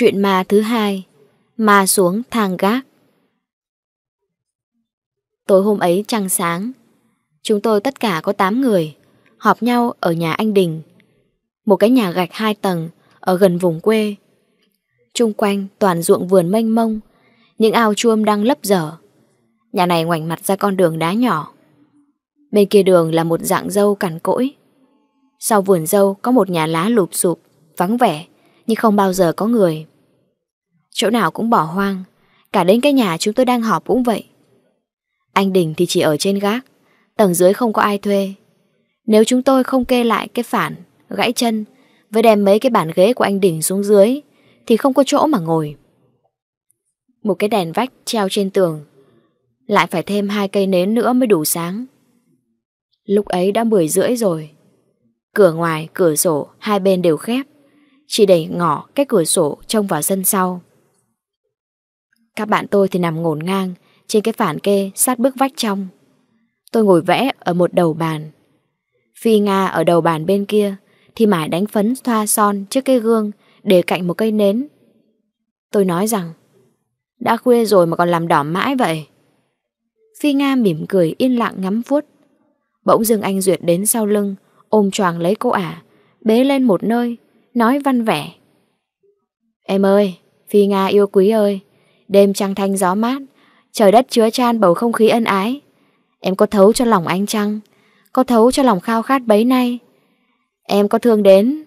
Chuyện ma thứ hai Ma xuống thang gác Tối hôm ấy trăng sáng Chúng tôi tất cả có 8 người Họp nhau ở nhà anh Đình Một cái nhà gạch hai tầng Ở gần vùng quê Trung quanh toàn ruộng vườn mênh mông Những ao chuông đang lấp dở Nhà này ngoảnh mặt ra con đường đá nhỏ Bên kia đường là một dạng dâu cằn cỗi Sau vườn dâu có một nhà lá lụp sụp Vắng vẻ Nhưng không bao giờ có người Chỗ nào cũng bỏ hoang Cả đến cái nhà chúng tôi đang họp cũng vậy Anh Đình thì chỉ ở trên gác Tầng dưới không có ai thuê Nếu chúng tôi không kê lại cái phản Gãy chân Với đem mấy cái bàn ghế của anh Đình xuống dưới Thì không có chỗ mà ngồi Một cái đèn vách treo trên tường Lại phải thêm hai cây nến nữa mới đủ sáng Lúc ấy đã 10 rưỡi rồi Cửa ngoài, cửa sổ, hai bên đều khép Chỉ để ngỏ cái cửa sổ trông vào sân sau các bạn tôi thì nằm ngổn ngang Trên cái phản kê sát bức vách trong Tôi ngồi vẽ ở một đầu bàn Phi Nga ở đầu bàn bên kia Thì mải đánh phấn thoa son trước cái gương Để cạnh một cây nến Tôi nói rằng Đã khuya rồi mà còn làm đỏ mãi vậy Phi Nga mỉm cười yên lặng ngắm vuốt Bỗng dưng anh Duyệt đến sau lưng Ôm choàng lấy cô ả Bế lên một nơi Nói văn vẻ Em ơi, Phi Nga yêu quý ơi Đêm trăng thanh gió mát, trời đất chứa chan bầu không khí ân ái. Em có thấu cho lòng anh chăng? Có thấu cho lòng khao khát bấy nay? Em có thương đến?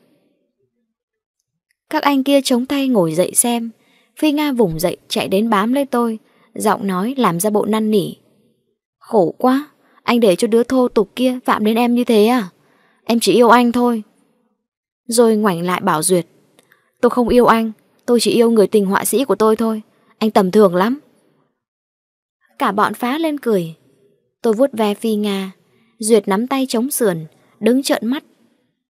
Các anh kia chống tay ngồi dậy xem. Phi Nga vùng dậy chạy đến bám lấy tôi, giọng nói làm ra bộ năn nỉ. Khổ quá, anh để cho đứa thô tục kia phạm đến em như thế à? Em chỉ yêu anh thôi. Rồi ngoảnh lại bảo Duyệt. Tôi không yêu anh, tôi chỉ yêu người tình họa sĩ của tôi thôi anh tầm thường lắm. Cả bọn phá lên cười. Tôi vuốt ve phi Nga, Duyệt nắm tay chống sườn, đứng trợn mắt,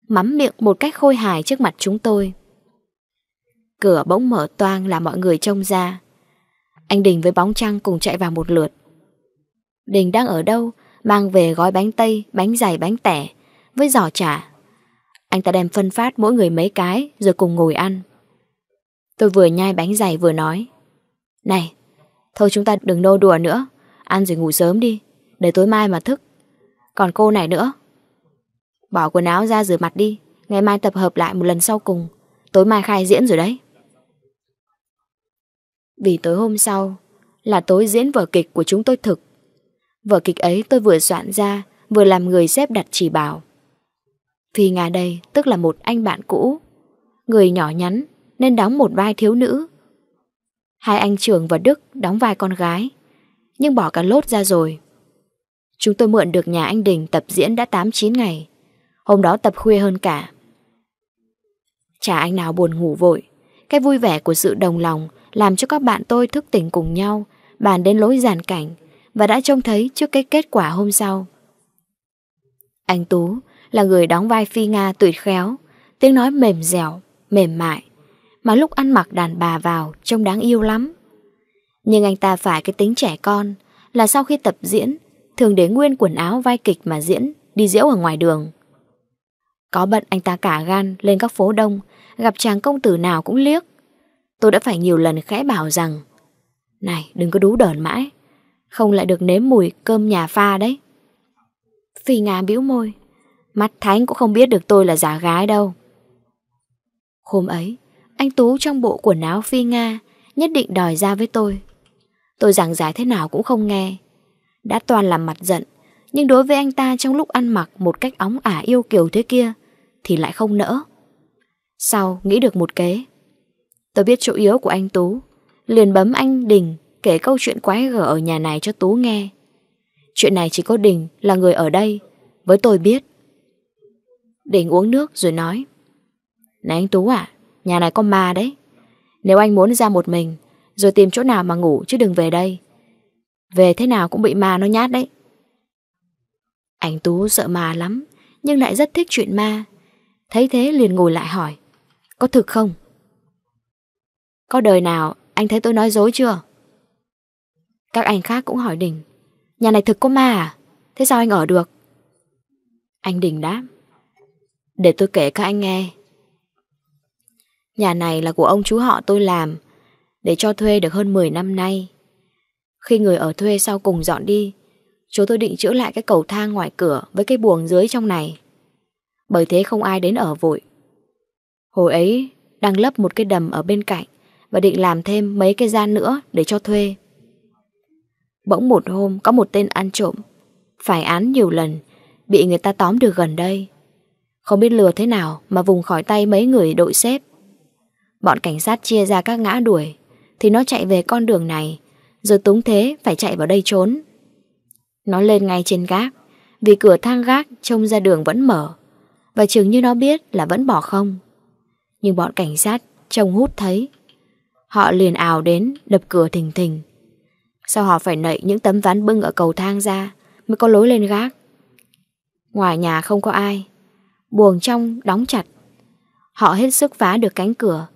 mắm miệng một cách khôi hài trước mặt chúng tôi. Cửa bỗng mở toang là mọi người trông ra. Anh Đình với bóng trăng cùng chạy vào một lượt. Đình đang ở đâu, mang về gói bánh tây, bánh dày, bánh tẻ, với giỏ chả. Anh ta đem phân phát mỗi người mấy cái rồi cùng ngồi ăn. Tôi vừa nhai bánh dày vừa nói. Này, thôi chúng ta đừng nô đùa nữa, ăn rồi ngủ sớm đi, để tối mai mà thức. Còn cô này nữa, bỏ quần áo ra rửa mặt đi, ngày mai tập hợp lại một lần sau cùng, tối mai khai diễn rồi đấy. Vì tối hôm sau là tối diễn vở kịch của chúng tôi thực. Vở kịch ấy tôi vừa soạn ra, vừa làm người xếp đặt chỉ bảo. Phi Nga đây tức là một anh bạn cũ, người nhỏ nhắn nên đóng một vai thiếu nữ Hai anh Trường và Đức đóng vai con gái Nhưng bỏ cả lốt ra rồi Chúng tôi mượn được nhà anh Đình tập diễn đã 8-9 ngày Hôm đó tập khuya hơn cả Chả anh nào buồn ngủ vội Cái vui vẻ của sự đồng lòng Làm cho các bạn tôi thức tỉnh cùng nhau Bàn đến lối giàn cảnh Và đã trông thấy trước cái kết quả hôm sau Anh Tú là người đóng vai Phi Nga tuyệt khéo Tiếng nói mềm dẻo, mềm mại mà lúc ăn mặc đàn bà vào Trông đáng yêu lắm Nhưng anh ta phải cái tính trẻ con Là sau khi tập diễn Thường để nguyên quần áo vai kịch mà diễn Đi diễu ở ngoài đường Có bận anh ta cả gan lên các phố đông Gặp chàng công tử nào cũng liếc Tôi đã phải nhiều lần khẽ bảo rằng Này đừng có đú đờn mãi Không lại được nếm mùi cơm nhà pha đấy Phi Nga bĩu môi Mắt Thánh cũng không biết được tôi là giả gái đâu Hôm ấy anh Tú trong bộ quần áo phi Nga Nhất định đòi ra với tôi Tôi giảng giải thế nào cũng không nghe Đã toàn làm mặt giận Nhưng đối với anh ta trong lúc ăn mặc Một cách óng ả yêu kiều thế kia Thì lại không nỡ Sau nghĩ được một kế Tôi biết chỗ yếu của anh Tú Liền bấm anh Đình Kể câu chuyện quái gở ở nhà này cho Tú nghe Chuyện này chỉ có Đình là người ở đây Với tôi biết Đình uống nước rồi nói Này anh Tú à Nhà này có ma đấy Nếu anh muốn ra một mình Rồi tìm chỗ nào mà ngủ chứ đừng về đây Về thế nào cũng bị ma nó nhát đấy Anh Tú sợ ma lắm Nhưng lại rất thích chuyện ma Thấy thế liền ngồi lại hỏi Có thực không? Có đời nào anh thấy tôi nói dối chưa? Các anh khác cũng hỏi Đình Nhà này thực có ma à? Thế sao anh ở được? Anh Đình đáp Để tôi kể các anh nghe Nhà này là của ông chú họ tôi làm, để cho thuê được hơn 10 năm nay. Khi người ở thuê sau cùng dọn đi, chú tôi định chữa lại cái cầu thang ngoài cửa với cái buồng dưới trong này. Bởi thế không ai đến ở vội. Hồi ấy, đang lấp một cái đầm ở bên cạnh và định làm thêm mấy cái gian nữa để cho thuê. Bỗng một hôm có một tên ăn trộm, phải án nhiều lần, bị người ta tóm được gần đây. Không biết lừa thế nào mà vùng khỏi tay mấy người đội xếp Bọn cảnh sát chia ra các ngã đuổi Thì nó chạy về con đường này Rồi túng thế phải chạy vào đây trốn Nó lên ngay trên gác Vì cửa thang gác trông ra đường vẫn mở Và chừng như nó biết là vẫn bỏ không Nhưng bọn cảnh sát trông hút thấy Họ liền ào đến đập cửa thình thình Sau họ phải nậy những tấm ván bưng ở cầu thang ra Mới có lối lên gác Ngoài nhà không có ai Buồng trong đóng chặt Họ hết sức phá được cánh cửa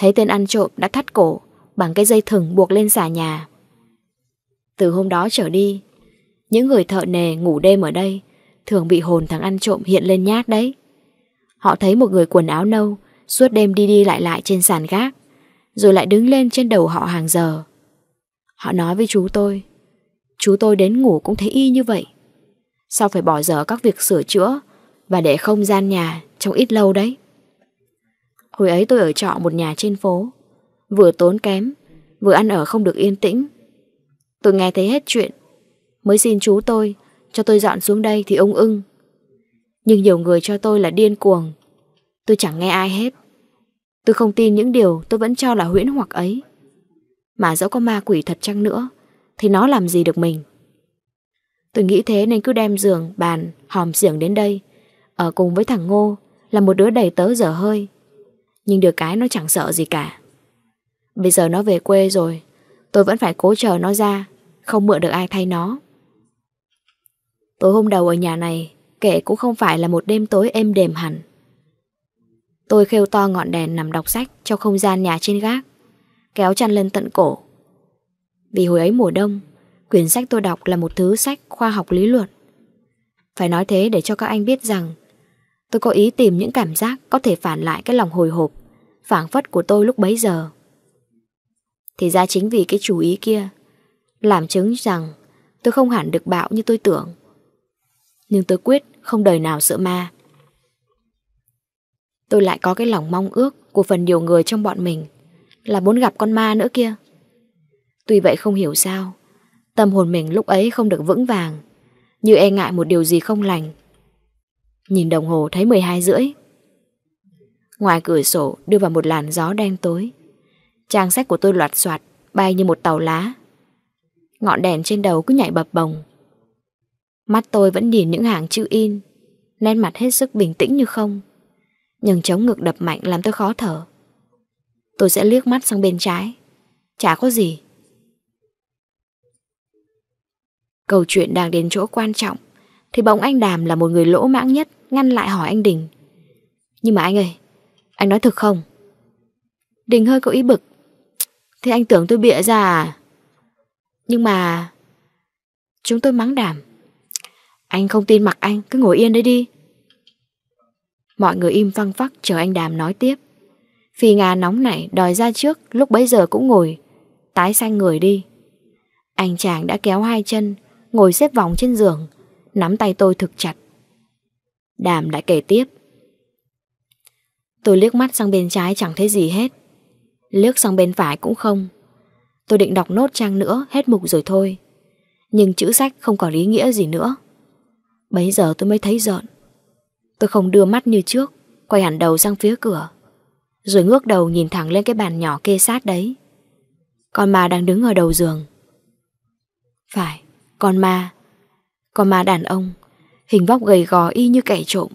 thấy tên ăn trộm đã thắt cổ bằng cái dây thừng buộc lên xà nhà. Từ hôm đó trở đi, những người thợ nề ngủ đêm ở đây thường bị hồn thằng ăn trộm hiện lên nhát đấy. Họ thấy một người quần áo nâu suốt đêm đi đi lại lại trên sàn gác, rồi lại đứng lên trên đầu họ hàng giờ. Họ nói với chú tôi, chú tôi đến ngủ cũng thấy y như vậy. Sao phải bỏ dở các việc sửa chữa và để không gian nhà trong ít lâu đấy. Hồi ấy tôi ở trọ một nhà trên phố Vừa tốn kém Vừa ăn ở không được yên tĩnh Tôi nghe thấy hết chuyện Mới xin chú tôi Cho tôi dọn xuống đây thì ông ưng Nhưng nhiều người cho tôi là điên cuồng Tôi chẳng nghe ai hết Tôi không tin những điều tôi vẫn cho là huyễn hoặc ấy Mà dẫu có ma quỷ thật chăng nữa Thì nó làm gì được mình Tôi nghĩ thế nên cứ đem giường, bàn, hòm xiểng đến đây Ở cùng với thằng Ngô Là một đứa đầy tớ dở hơi nhưng được cái nó chẳng sợ gì cả Bây giờ nó về quê rồi Tôi vẫn phải cố chờ nó ra Không mượn được ai thay nó Tối hôm đầu ở nhà này Kể cũng không phải là một đêm tối êm đềm hẳn Tôi khêu to ngọn đèn nằm đọc sách Trong không gian nhà trên gác Kéo chăn lên tận cổ Vì hồi ấy mùa đông Quyển sách tôi đọc là một thứ sách khoa học lý luận Phải nói thế để cho các anh biết rằng Tôi có ý tìm những cảm giác có thể phản lại cái lòng hồi hộp, phản phất của tôi lúc bấy giờ. Thì ra chính vì cái chú ý kia, làm chứng rằng tôi không hẳn được bạo như tôi tưởng. Nhưng tôi quyết không đời nào sợ ma. Tôi lại có cái lòng mong ước của phần nhiều người trong bọn mình là muốn gặp con ma nữa kia. Tuy vậy không hiểu sao, tâm hồn mình lúc ấy không được vững vàng, như e ngại một điều gì không lành Nhìn đồng hồ thấy 12 rưỡi Ngoài cửa sổ đưa vào một làn gió đen tối Trang sách của tôi loạt soạt Bay như một tàu lá Ngọn đèn trên đầu cứ nhảy bập bồng Mắt tôi vẫn nhìn những hàng chữ in Nét mặt hết sức bình tĩnh như không Nhưng chống ngực đập mạnh làm tôi khó thở Tôi sẽ liếc mắt sang bên trái Chả có gì Câu chuyện đang đến chỗ quan trọng Thì bỗng anh Đàm là một người lỗ mãng nhất ngăn lại hỏi anh Đình. Nhưng mà anh ơi, anh nói thật không? Đình hơi có ý bực. Thế anh tưởng tôi bịa ra à? Nhưng mà... Chúng tôi mắng đảm. Anh không tin mặc anh, cứ ngồi yên đấy đi. Mọi người im văng phắc chờ anh Đàm nói tiếp. Phi Nga nóng nảy đòi ra trước, lúc bấy giờ cũng ngồi, tái xanh người đi. Anh chàng đã kéo hai chân, ngồi xếp vòng trên giường, nắm tay tôi thực chặt. Đàm đã kể tiếp. Tôi liếc mắt sang bên trái chẳng thấy gì hết. Liếc sang bên phải cũng không. Tôi định đọc nốt trang nữa hết mục rồi thôi. Nhưng chữ sách không còn ý nghĩa gì nữa. Bấy giờ tôi mới thấy giận. Tôi không đưa mắt như trước, quay hẳn đầu sang phía cửa. Rồi ngước đầu nhìn thẳng lên cái bàn nhỏ kê sát đấy. Con ma đang đứng ở đầu giường. Phải, con ma. Con ma đàn ông. Hình vóc gầy gò y như kẻ trộm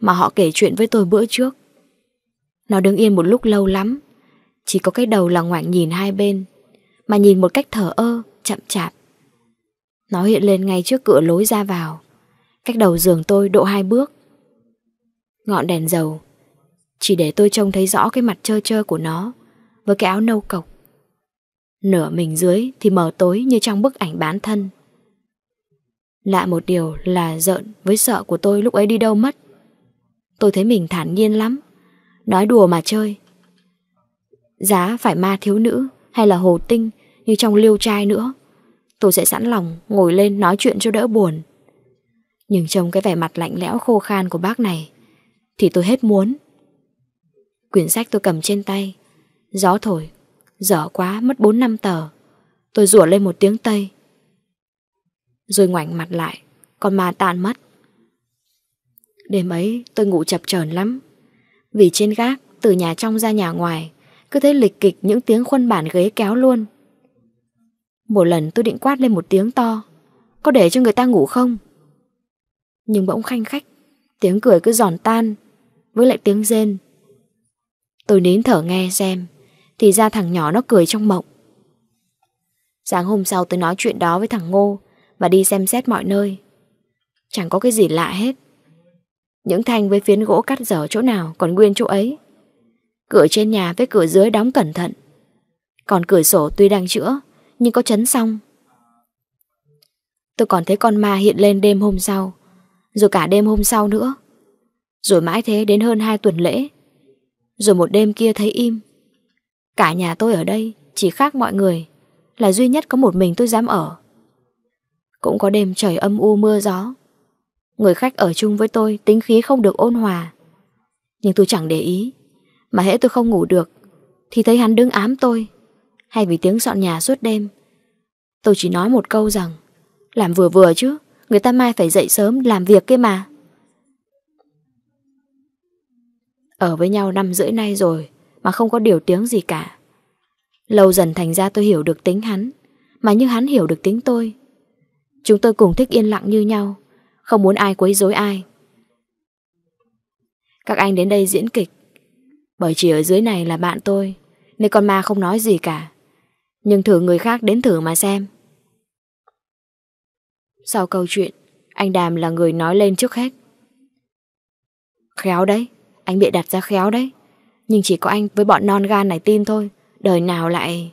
Mà họ kể chuyện với tôi bữa trước Nó đứng yên một lúc lâu lắm Chỉ có cái đầu là ngoảnh nhìn hai bên Mà nhìn một cách thở ơ Chậm chạp Nó hiện lên ngay trước cửa lối ra vào Cách đầu giường tôi độ hai bước Ngọn đèn dầu Chỉ để tôi trông thấy rõ cái mặt trơ trơ của nó Với cái áo nâu cộc Nửa mình dưới thì mờ tối như trong bức ảnh bán thân Lạ một điều là giận với sợ của tôi lúc ấy đi đâu mất. Tôi thấy mình thản nhiên lắm. Nói đùa mà chơi. Giá phải ma thiếu nữ hay là hồ tinh như trong liêu trai nữa. Tôi sẽ sẵn lòng ngồi lên nói chuyện cho đỡ buồn. Nhưng trông cái vẻ mặt lạnh lẽo khô khan của bác này thì tôi hết muốn. Quyển sách tôi cầm trên tay. Gió thổi. Dở quá mất 4 năm tờ. Tôi rủa lên một tiếng Tây rồi ngoảnh mặt lại, con ma tan mất. Đêm ấy tôi ngủ chập chờn lắm, vì trên gác, từ nhà trong ra nhà ngoài, cứ thấy lịch kịch những tiếng khuân bản ghế kéo luôn. Một lần tôi định quát lên một tiếng to, có để cho người ta ngủ không? Nhưng bỗng khanh khách, tiếng cười cứ giòn tan, với lại tiếng rên. Tôi nín thở nghe xem, thì ra thằng nhỏ nó cười trong mộng. Sáng hôm sau tôi nói chuyện đó với thằng Ngô và đi xem xét mọi nơi. Chẳng có cái gì lạ hết. Những thanh với phiến gỗ cắt dở chỗ nào còn nguyên chỗ ấy. Cửa trên nhà với cửa dưới đóng cẩn thận. Còn cửa sổ tuy đang chữa, nhưng có chấn xong. Tôi còn thấy con ma hiện lên đêm hôm sau, rồi cả đêm hôm sau nữa. Rồi mãi thế đến hơn hai tuần lễ. Rồi một đêm kia thấy im. Cả nhà tôi ở đây, chỉ khác mọi người, là duy nhất có một mình tôi dám ở. Cũng có đêm trời âm u mưa gió Người khách ở chung với tôi Tính khí không được ôn hòa Nhưng tôi chẳng để ý Mà hễ tôi không ngủ được Thì thấy hắn đứng ám tôi Hay vì tiếng dọn nhà suốt đêm Tôi chỉ nói một câu rằng Làm vừa vừa chứ Người ta mai phải dậy sớm làm việc kia mà Ở với nhau năm rưỡi nay rồi Mà không có điều tiếng gì cả Lâu dần thành ra tôi hiểu được tính hắn Mà như hắn hiểu được tính tôi Chúng tôi cùng thích yên lặng như nhau Không muốn ai quấy rối ai Các anh đến đây diễn kịch Bởi chỉ ở dưới này là bạn tôi Nên con ma không nói gì cả Nhưng thử người khác đến thử mà xem Sau câu chuyện Anh Đàm là người nói lên trước hết Khéo đấy Anh bị đặt ra khéo đấy Nhưng chỉ có anh với bọn non gan này tin thôi Đời nào lại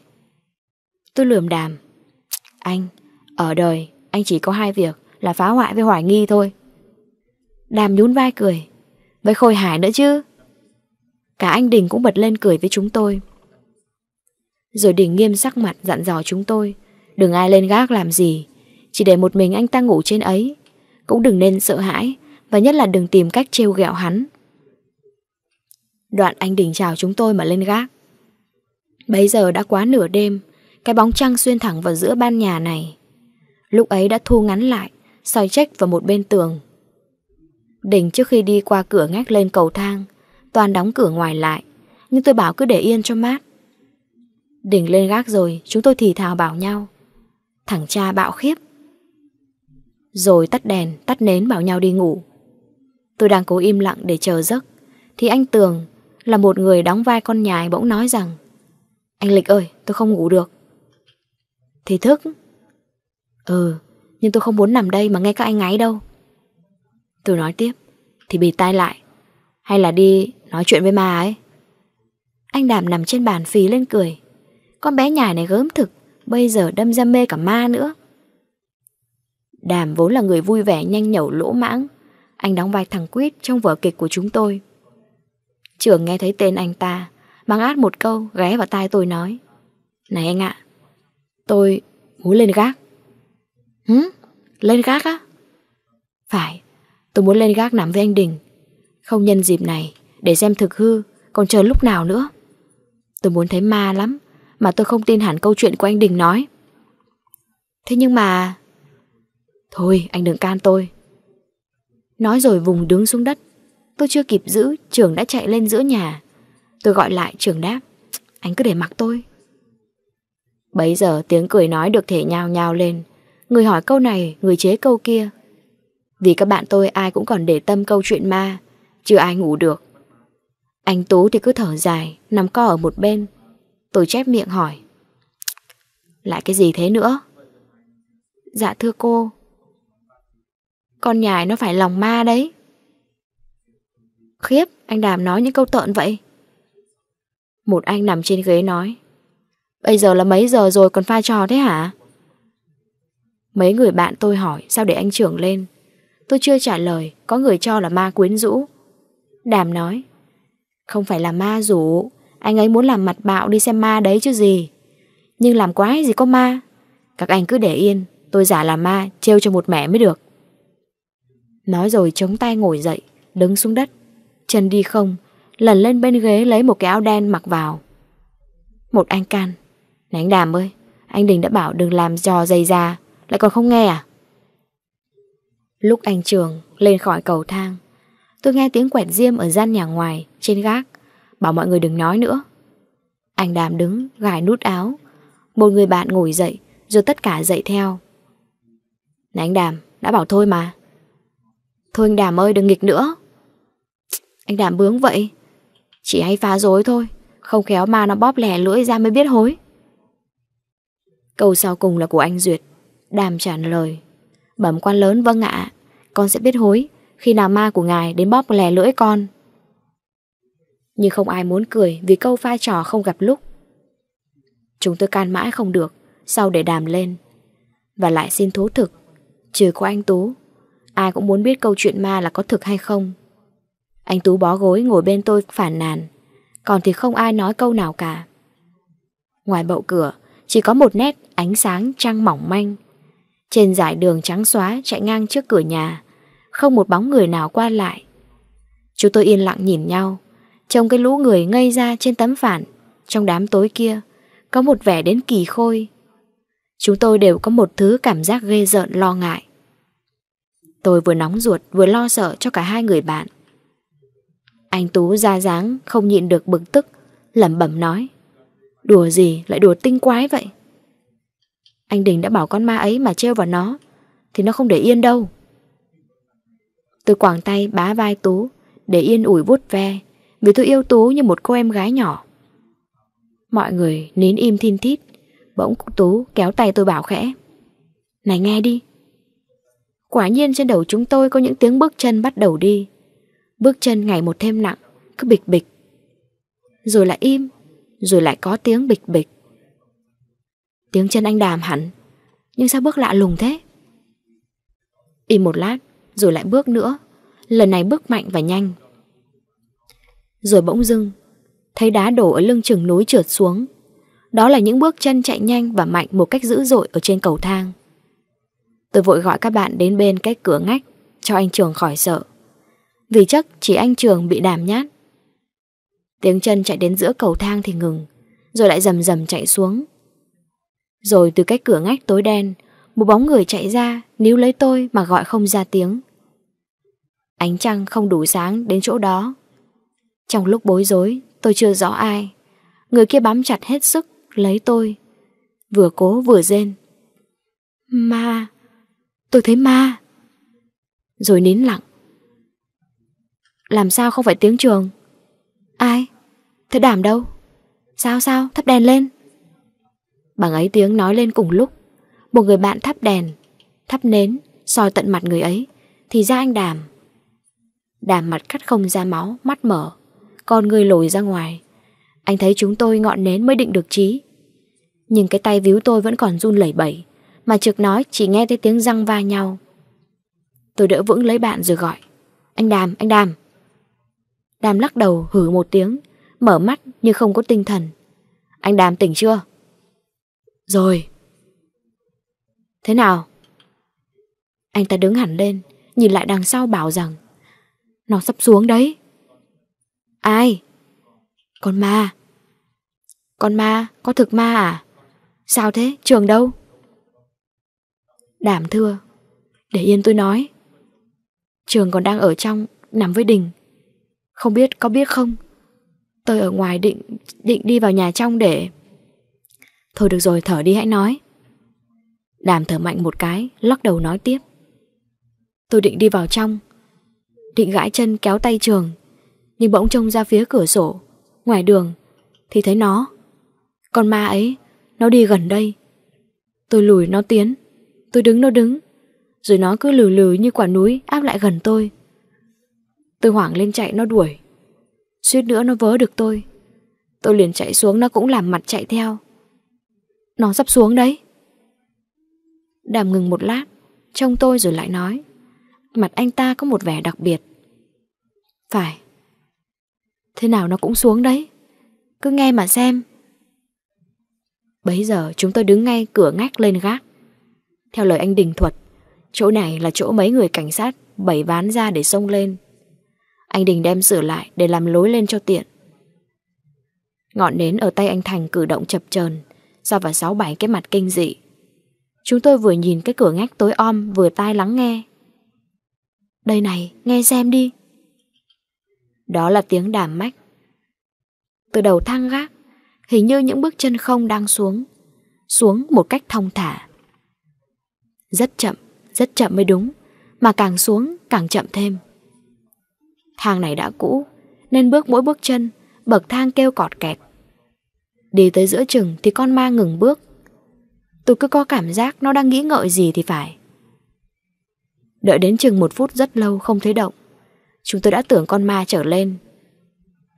Tôi lườm Đàm Anh, ở đời anh chỉ có hai việc Là phá hoại với hoài nghi thôi Đàm nhún vai cười Với khôi hải nữa chứ Cả anh Đình cũng bật lên cười với chúng tôi Rồi Đình nghiêm sắc mặt dặn dò chúng tôi Đừng ai lên gác làm gì Chỉ để một mình anh ta ngủ trên ấy Cũng đừng nên sợ hãi Và nhất là đừng tìm cách trêu ghẹo hắn Đoạn anh Đình chào chúng tôi mà lên gác Bây giờ đã quá nửa đêm Cái bóng trăng xuyên thẳng vào giữa ban nhà này lúc ấy đã thu ngắn lại, soi trách vào một bên tường. Đỉnh trước khi đi qua cửa ngách lên cầu thang, toàn đóng cửa ngoài lại, nhưng tôi bảo cứ để yên cho mát. Đỉnh lên gác rồi, chúng tôi thì thào bảo nhau. Thằng cha bạo khiếp. Rồi tắt đèn, tắt nến bảo nhau đi ngủ. Tôi đang cố im lặng để chờ giấc, thì anh Tường là một người đóng vai con nhài bỗng nói rằng anh Lịch ơi, tôi không ngủ được. Thì thức, Ừ, nhưng tôi không muốn nằm đây mà nghe các anh ấy đâu. Tôi nói tiếp, thì bị tai lại. Hay là đi nói chuyện với ma ấy. Anh Đàm nằm trên bàn phì lên cười. Con bé nhài này gớm thực, bây giờ đâm ra mê cả ma nữa. Đàm vốn là người vui vẻ nhanh nhẩu lỗ mãng. Anh đóng vai thằng Quyết trong vở kịch của chúng tôi. Trường nghe thấy tên anh ta, mang át một câu ghé vào tai tôi nói. Này anh ạ, tôi muốn lên gác. Hứ? Lên gác á? Phải, tôi muốn lên gác nằm với anh Đình. Không nhân dịp này, để xem thực hư, còn chờ lúc nào nữa. Tôi muốn thấy ma lắm, mà tôi không tin hẳn câu chuyện của anh Đình nói. Thế nhưng mà... Thôi, anh đừng can tôi. Nói rồi vùng đứng xuống đất. Tôi chưa kịp giữ, trưởng đã chạy lên giữa nhà. Tôi gọi lại trưởng đáp. Anh cứ để mặc tôi. Bấy giờ tiếng cười nói được thể nhào nhào lên. Người hỏi câu này, người chế câu kia. Vì các bạn tôi ai cũng còn để tâm câu chuyện ma, chưa ai ngủ được. Anh Tú thì cứ thở dài, nằm co ở một bên. Tôi chép miệng hỏi. Lại cái gì thế nữa? Dạ thưa cô. Con nhài nó phải lòng ma đấy. Khiếp, anh Đàm nói những câu tợn vậy. Một anh nằm trên ghế nói. Bây giờ là mấy giờ rồi còn pha trò thế hả? Mấy người bạn tôi hỏi sao để anh trưởng lên Tôi chưa trả lời Có người cho là ma quyến rũ Đàm nói Không phải là ma rủ Anh ấy muốn làm mặt bạo đi xem ma đấy chứ gì Nhưng làm quái gì có ma Các anh cứ để yên Tôi giả là ma trêu cho một mẹ mới được Nói rồi chống tay ngồi dậy Đứng xuống đất Chân đi không Lần lên bên ghế lấy một cái áo đen mặc vào Một anh can Này anh Đàm ơi Anh Đình đã bảo đừng làm trò dày ra lại còn không nghe à Lúc anh Trường lên khỏi cầu thang Tôi nghe tiếng quẹt diêm ở gian nhà ngoài Trên gác Bảo mọi người đừng nói nữa Anh Đàm đứng gài nút áo Một người bạn ngồi dậy Rồi tất cả dậy theo Này anh Đàm đã bảo thôi mà Thôi anh Đàm ơi đừng nghịch nữa Anh Đàm bướng vậy Chỉ hay phá dối thôi Không khéo mà nó bóp lẻ lưỡi ra mới biết hối Câu sau cùng là của anh Duyệt Đàm trả lời Bẩm quan lớn vâng ạ Con sẽ biết hối Khi nào ma của ngài đến bóp lè lưỡi con Nhưng không ai muốn cười Vì câu pha trò không gặp lúc Chúng tôi can mãi không được Sau để đàm lên Và lại xin thú thực Trừ có anh Tú Ai cũng muốn biết câu chuyện ma là có thực hay không Anh Tú bó gối ngồi bên tôi phản nàn Còn thì không ai nói câu nào cả Ngoài bậu cửa Chỉ có một nét ánh sáng trăng mỏng manh trên dải đường trắng xóa chạy ngang trước cửa nhà, không một bóng người nào qua lại. Chúng tôi yên lặng nhìn nhau, trong cái lũ người ngây ra trên tấm phản, trong đám tối kia, có một vẻ đến kỳ khôi. Chúng tôi đều có một thứ cảm giác ghê rợn lo ngại. Tôi vừa nóng ruột vừa lo sợ cho cả hai người bạn. Anh Tú ra dáng không nhịn được bực tức, lẩm bẩm nói. Đùa gì lại đùa tinh quái vậy? Anh Đình đã bảo con ma ấy mà treo vào nó Thì nó không để yên đâu Tôi quảng tay bá vai Tú Để yên ủi vuốt ve Vì tôi yêu Tú như một cô em gái nhỏ Mọi người nín im thin thít Bỗng Tú kéo tay tôi bảo khẽ Này nghe đi Quả nhiên trên đầu chúng tôi có những tiếng bước chân bắt đầu đi Bước chân ngày một thêm nặng Cứ bịch bịch Rồi lại im Rồi lại có tiếng bịch bịch Tiếng chân anh đàm hẳn Nhưng sao bước lạ lùng thế Im một lát Rồi lại bước nữa Lần này bước mạnh và nhanh Rồi bỗng dưng Thấy đá đổ ở lưng chừng núi trượt xuống Đó là những bước chân chạy nhanh và mạnh Một cách dữ dội ở trên cầu thang Tôi vội gọi các bạn đến bên cái cửa ngách Cho anh Trường khỏi sợ Vì chắc chỉ anh Trường bị đàm nhát Tiếng chân chạy đến giữa cầu thang thì ngừng Rồi lại dầm dầm chạy xuống rồi từ cái cửa ngách tối đen, một bóng người chạy ra, níu lấy tôi mà gọi không ra tiếng. Ánh trăng không đủ sáng đến chỗ đó. Trong lúc bối rối, tôi chưa rõ ai. Người kia bám chặt hết sức, lấy tôi. Vừa cố vừa rên. Ma, tôi thấy ma. Rồi nín lặng. Làm sao không phải tiếng trường? Ai? Thế đảm đâu? Sao sao? Thắp đèn lên. Bằng ấy tiếng nói lên cùng lúc Một người bạn thắp đèn Thắp nến soi tận mặt người ấy Thì ra anh Đàm Đàm mặt cắt không ra máu Mắt mở Con người lồi ra ngoài Anh thấy chúng tôi ngọn nến mới định được trí Nhưng cái tay víu tôi vẫn còn run lẩy bẩy Mà trực nói chỉ nghe thấy tiếng răng va nhau Tôi đỡ vững lấy bạn rồi gọi Anh Đàm, anh Đàm Đàm lắc đầu hử một tiếng Mở mắt như không có tinh thần Anh Đàm tỉnh chưa? Rồi. Thế nào? Anh ta đứng hẳn lên, nhìn lại đằng sau bảo rằng Nó sắp xuống đấy. Ai? Con ma. Con ma, có thực ma à? Sao thế, trường đâu? Đảm thưa, để yên tôi nói. Trường còn đang ở trong, nằm với đình. Không biết có biết không? Tôi ở ngoài định định đi vào nhà trong để Thôi được rồi thở đi hãy nói Đàm thở mạnh một cái Lắc đầu nói tiếp Tôi định đi vào trong Định gãi chân kéo tay trường Nhưng bỗng trông ra phía cửa sổ Ngoài đường Thì thấy nó Con ma ấy Nó đi gần đây Tôi lùi nó tiến Tôi đứng nó đứng Rồi nó cứ lừ lừ như quả núi áp lại gần tôi Tôi hoảng lên chạy nó đuổi Suýt nữa nó vớ được tôi Tôi liền chạy xuống nó cũng làm mặt chạy theo nó sắp xuống đấy Đàm ngừng một lát Trông tôi rồi lại nói Mặt anh ta có một vẻ đặc biệt Phải Thế nào nó cũng xuống đấy Cứ nghe mà xem Bấy giờ chúng tôi đứng ngay cửa ngách lên gác Theo lời anh Đình Thuật Chỗ này là chỗ mấy người cảnh sát bảy ván ra để xông lên Anh Đình đem sửa lại để làm lối lên cho tiện Ngọn nến ở tay anh Thành cử động chập chờn so vào sáu 7 cái mặt kinh dị. Chúng tôi vừa nhìn cái cửa ngách tối om vừa tai lắng nghe. Đây này, nghe xem đi. Đó là tiếng đàm mách. Từ đầu thang gác, hình như những bước chân không đang xuống, xuống một cách thông thả. Rất chậm, rất chậm mới đúng, mà càng xuống càng chậm thêm. Thang này đã cũ, nên bước mỗi bước chân, bậc thang kêu cọt kẹt. Đi tới giữa chừng thì con ma ngừng bước Tôi cứ có cảm giác nó đang nghĩ ngợi gì thì phải Đợi đến chừng một phút rất lâu không thấy động Chúng tôi đã tưởng con ma trở lên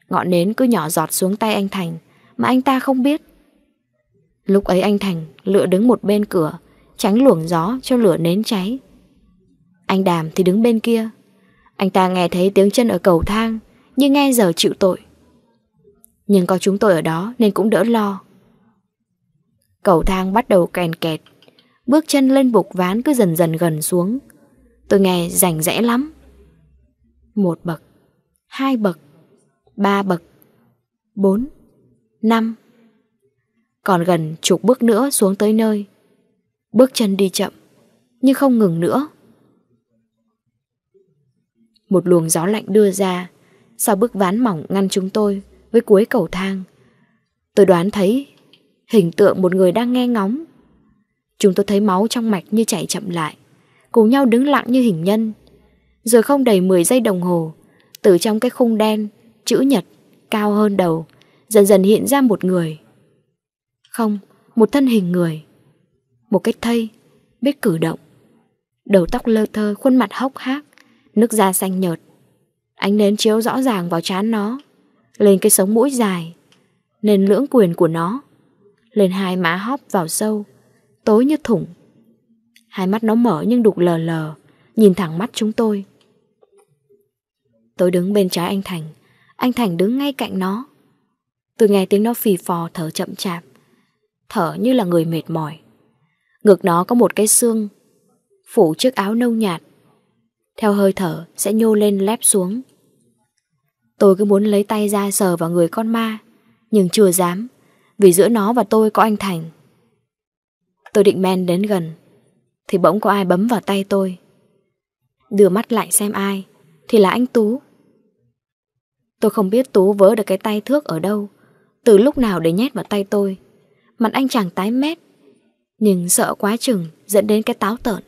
Ngọn nến cứ nhỏ giọt xuống tay anh Thành Mà anh ta không biết Lúc ấy anh Thành lựa đứng một bên cửa Tránh luồng gió cho lửa nến cháy Anh Đàm thì đứng bên kia Anh ta nghe thấy tiếng chân ở cầu thang Nhưng nghe giờ chịu tội nhưng có chúng tôi ở đó nên cũng đỡ lo Cầu thang bắt đầu kèn kẹt Bước chân lên bục ván cứ dần dần gần xuống Tôi nghe rảnh rẽ lắm Một bậc Hai bậc Ba bậc Bốn Năm Còn gần chục bước nữa xuống tới nơi Bước chân đi chậm Nhưng không ngừng nữa Một luồng gió lạnh đưa ra Sau bước ván mỏng ngăn chúng tôi với cuối cầu thang. Tôi đoán thấy hình tượng một người đang nghe ngóng. Chúng tôi thấy máu trong mạch như chảy chậm lại, cùng nhau đứng lặng như hình nhân. Rồi không đầy 10 giây đồng hồ, từ trong cái khung đen, chữ nhật, cao hơn đầu, dần dần hiện ra một người. Không, một thân hình người. Một cái thây, biết cử động. Đầu tóc lơ thơ, khuôn mặt hốc hác, nước da xanh nhợt. Ánh nến chiếu rõ ràng vào trán nó lên cái sống mũi dài, lên lưỡng quyền của nó, lên hai má hóp vào sâu, tối như thủng. Hai mắt nó mở nhưng đục lờ lờ, nhìn thẳng mắt chúng tôi. Tôi đứng bên trái anh Thành, anh Thành đứng ngay cạnh nó. Tôi nghe tiếng nó phì phò thở chậm chạp, thở như là người mệt mỏi. Ngực nó có một cái xương, phủ chiếc áo nâu nhạt. Theo hơi thở sẽ nhô lên lép xuống Tôi cứ muốn lấy tay ra sờ vào người con ma, nhưng chưa dám, vì giữa nó và tôi có anh Thành. Tôi định men đến gần, thì bỗng có ai bấm vào tay tôi. Đưa mắt lại xem ai, thì là anh Tú. Tôi không biết Tú vớ được cái tay thước ở đâu, từ lúc nào để nhét vào tay tôi. Mặt anh chàng tái mét, nhưng sợ quá chừng dẫn đến cái táo tợn.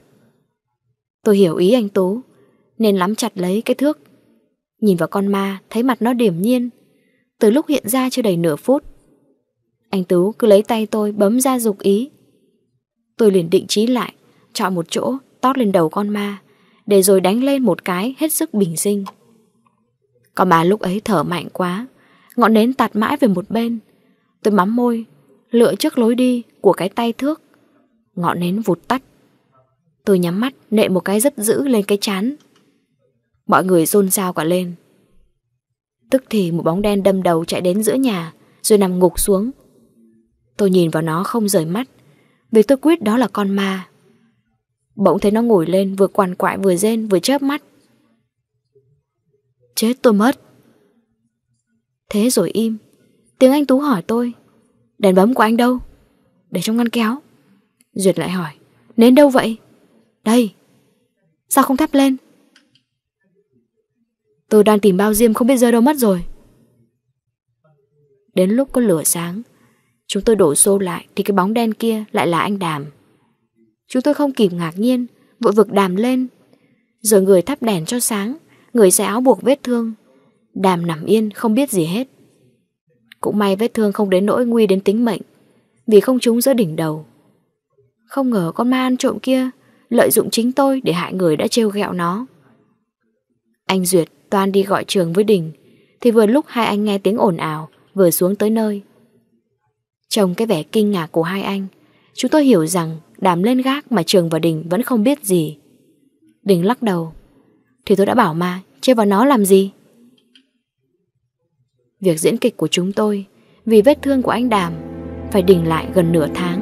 Tôi hiểu ý anh Tú, nên lắm chặt lấy cái thước Nhìn vào con ma Thấy mặt nó điểm nhiên Từ lúc hiện ra chưa đầy nửa phút Anh Tú cứ lấy tay tôi bấm ra dục ý Tôi liền định trí lại Chọn một chỗ tót lên đầu con ma Để rồi đánh lên một cái hết sức bình sinh Con ma lúc ấy thở mạnh quá Ngọn nến tạt mãi về một bên Tôi mắm môi Lựa trước lối đi của cái tay thước Ngọn nến vụt tắt Tôi nhắm mắt nệ một cái rất dữ lên cái chán Mọi người rôn xao cả lên Tức thì một bóng đen đâm đầu chạy đến giữa nhà Rồi nằm ngục xuống Tôi nhìn vào nó không rời mắt Vì tôi quyết đó là con ma Bỗng thấy nó ngồi lên Vừa quằn quại vừa rên vừa chớp mắt Chết tôi mất Thế rồi im Tiếng anh Tú hỏi tôi Đèn bấm của anh đâu Để trong ngăn kéo Duyệt lại hỏi Nến đâu vậy Đây Sao không thắp lên Tôi đang tìm bao diêm không biết rơi đâu mất rồi Đến lúc có lửa sáng Chúng tôi đổ xô lại Thì cái bóng đen kia lại là anh Đàm Chúng tôi không kịp ngạc nhiên Vội vực Đàm lên Rồi người thắp đèn cho sáng Người sẽ áo buộc vết thương Đàm nằm yên không biết gì hết Cũng may vết thương không đến nỗi nguy đến tính mệnh Vì không trúng giữa đỉnh đầu Không ngờ con ma ăn trộm kia Lợi dụng chính tôi để hại người đã trêu ghẹo nó Anh Duyệt Toan đi gọi trường với Đình Thì vừa lúc hai anh nghe tiếng ồn ào Vừa xuống tới nơi Trông cái vẻ kinh ngạc của hai anh Chúng tôi hiểu rằng đàm lên gác Mà trường và Đình vẫn không biết gì Đình lắc đầu Thì tôi đã bảo mà Chơi vào nó làm gì Việc diễn kịch của chúng tôi Vì vết thương của anh Đàm Phải đình lại gần nửa tháng